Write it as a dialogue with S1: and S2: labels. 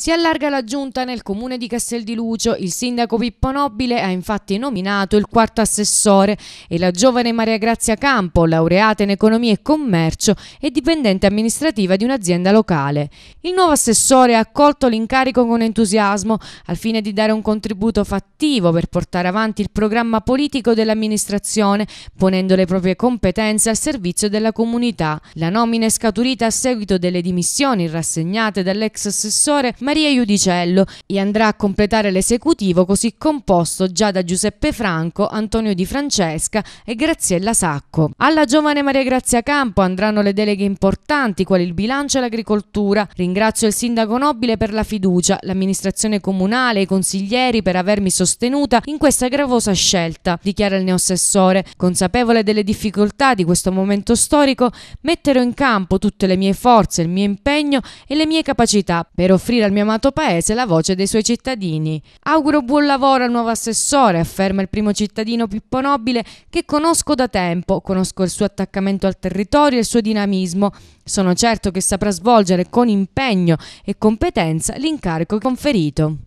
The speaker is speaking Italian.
S1: Si allarga la giunta nel comune di Castel di Lucio, il sindaco Pippo Nobile ha infatti nominato il quarto assessore e la giovane Maria Grazia Campo, laureata in economia e commercio e dipendente amministrativa di un'azienda locale. Il nuovo assessore ha accolto l'incarico con entusiasmo al fine di dare un contributo fattivo per portare avanti il programma politico dell'amministrazione, ponendo le proprie competenze al servizio della comunità. La nomina è scaturita a seguito delle dimissioni rassegnate dall'ex assessore Maria Iudicello e andrà a completare l'esecutivo così composto già da Giuseppe Franco, Antonio Di Francesca e Graziella Sacco. Alla giovane Maria Grazia Campo andranno le deleghe importanti quali il bilancio e l'agricoltura. Ringrazio il sindaco Nobile per la fiducia, l'amministrazione comunale e i consiglieri per avermi sostenuta in questa gravosa scelta, dichiara il neoassessore, consapevole delle difficoltà di questo momento storico, metterò in campo tutte le mie forze, il mio impegno e le mie capacità per offrire al al mio amato paese la voce dei suoi cittadini. Auguro buon lavoro al nuovo assessore, afferma il primo cittadino Pippo Nobile che conosco da tempo, conosco il suo attaccamento al territorio e il suo dinamismo. Sono certo che saprà svolgere con impegno e competenza l'incarico conferito.